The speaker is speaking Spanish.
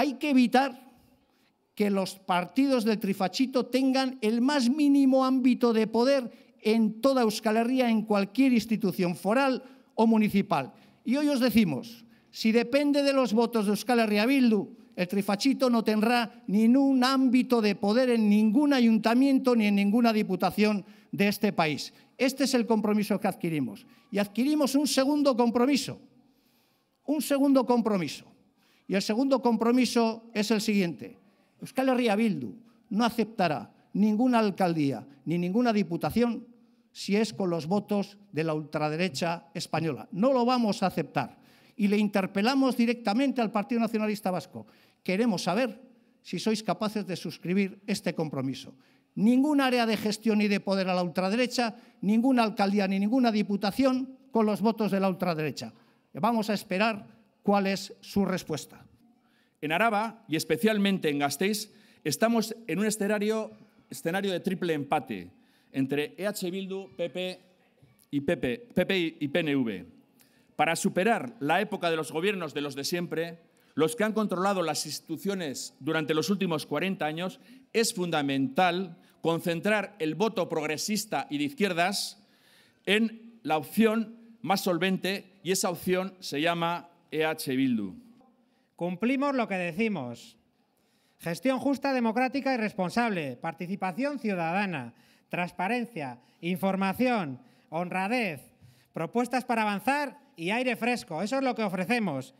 hay que evitar que los partidos del trifachito tengan el más mínimo ámbito de poder en toda Euskal Herria, en cualquier institución foral o municipal. Y hoy os decimos, si depende de los votos de Euskal Herria Bildu, el trifachito no tendrá ni ningún ámbito de poder en ningún ayuntamiento ni en ninguna diputación de este país. Este es el compromiso que adquirimos. Y adquirimos un segundo compromiso, un segundo compromiso. Y el segundo compromiso es el siguiente. Euskal Herria Bildu no aceptará ninguna alcaldía ni ninguna diputación si es con los votos de la ultraderecha española. No lo vamos a aceptar. Y le interpelamos directamente al Partido Nacionalista Vasco. Queremos saber si sois capaces de suscribir este compromiso. Ningún área de gestión y de poder a la ultraderecha, ninguna alcaldía ni ninguna diputación con los votos de la ultraderecha. Vamos a esperar cuál es su respuesta. En Araba, y especialmente en Gasteiz, estamos en un escenario, escenario de triple empate entre EH Bildu, PP y, PP, PP y PNV. Para superar la época de los gobiernos de los de siempre, los que han controlado las instituciones durante los últimos 40 años, es fundamental concentrar el voto progresista y de izquierdas en la opción más solvente y esa opción se llama EH Bildu. Cumplimos lo que decimos. Gestión justa, democrática y responsable. Participación ciudadana. Transparencia. Información. Honradez. Propuestas para avanzar y aire fresco. Eso es lo que ofrecemos.